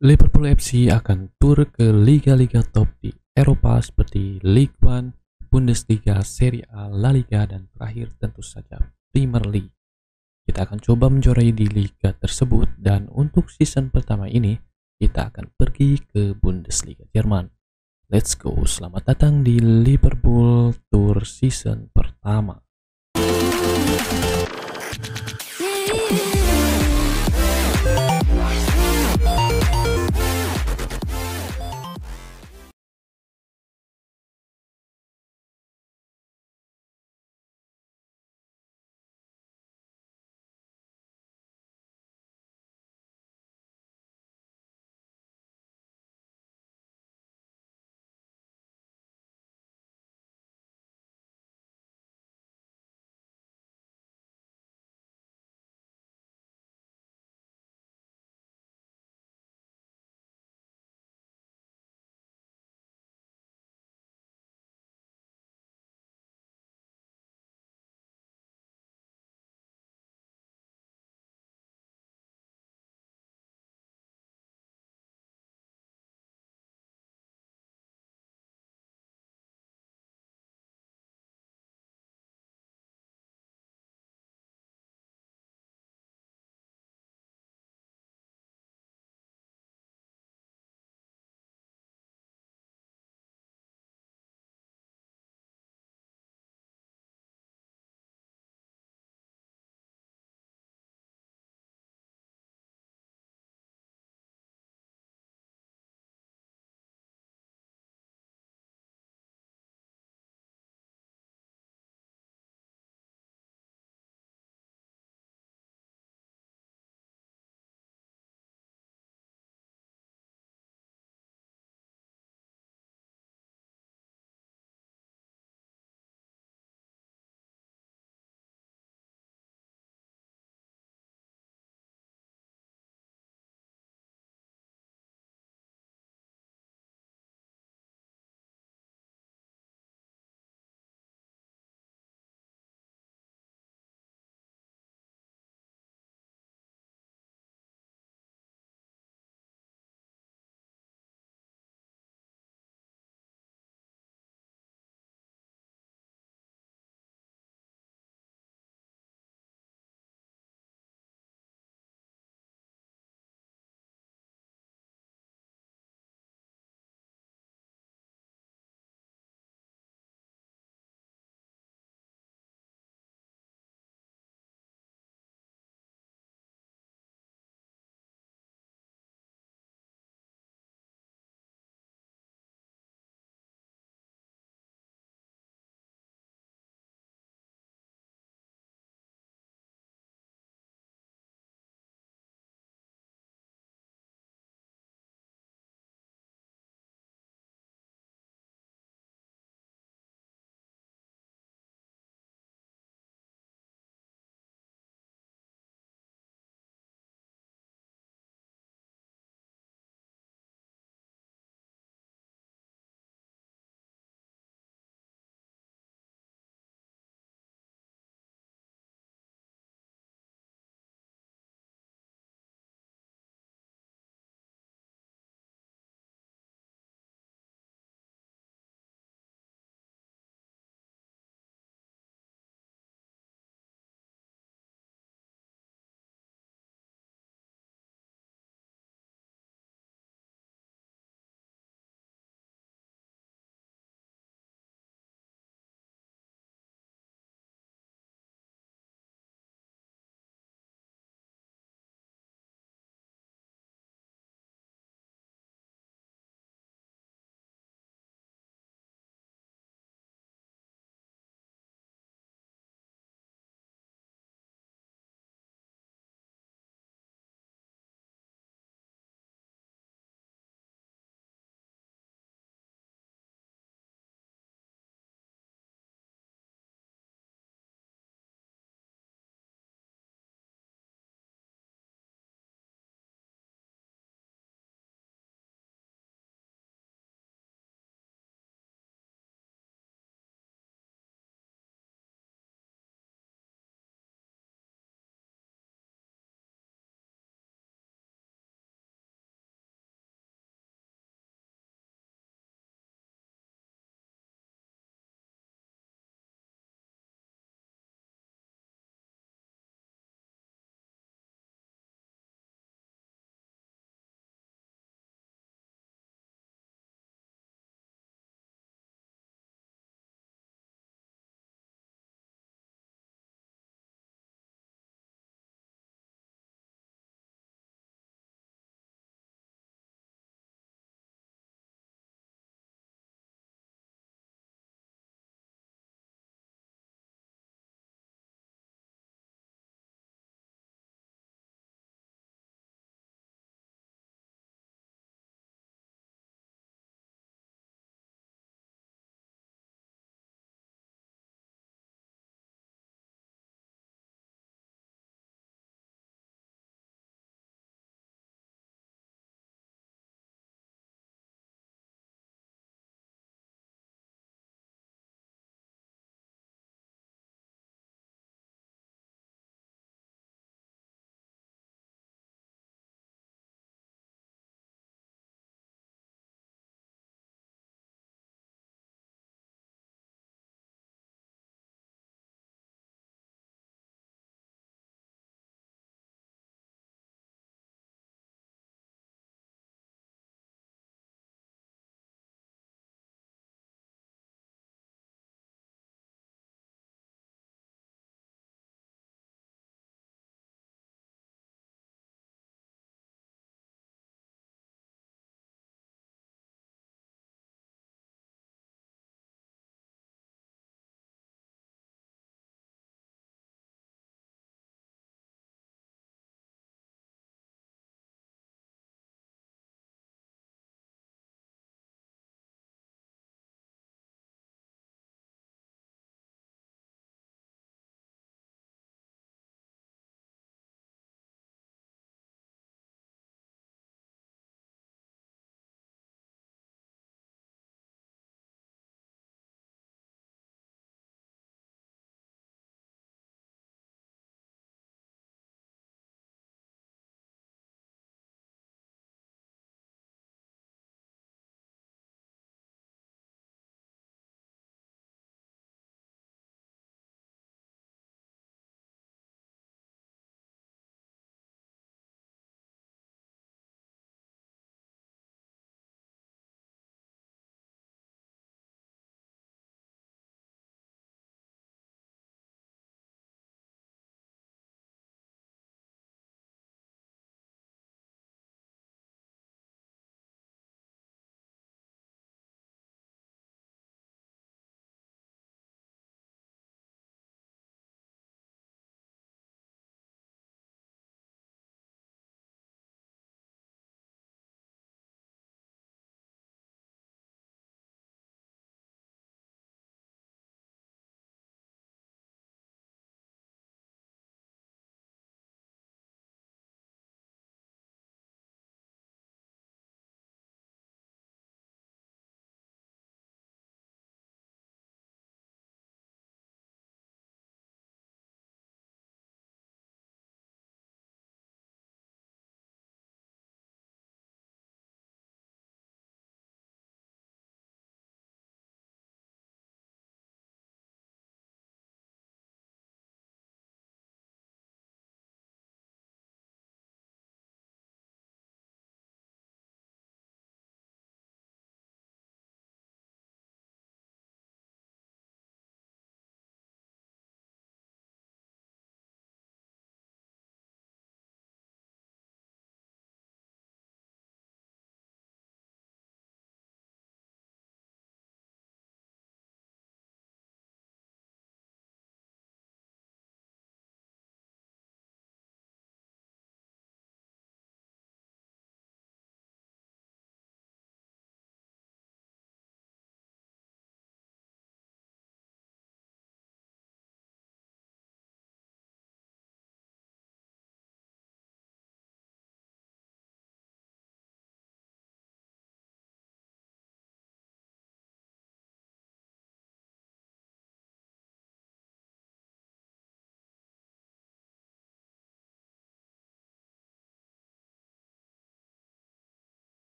Liverpool FC akan tur ke liga-liga top di Eropa seperti Ligue 1, Bundesliga, Serie A, La Liga, dan terakhir tentu saja Premier League. Kita akan coba menjuarai di liga tersebut dan untuk season pertama ini kita akan pergi ke Bundesliga Jerman. Let's go, selamat datang di Liverpool Tour season pertama.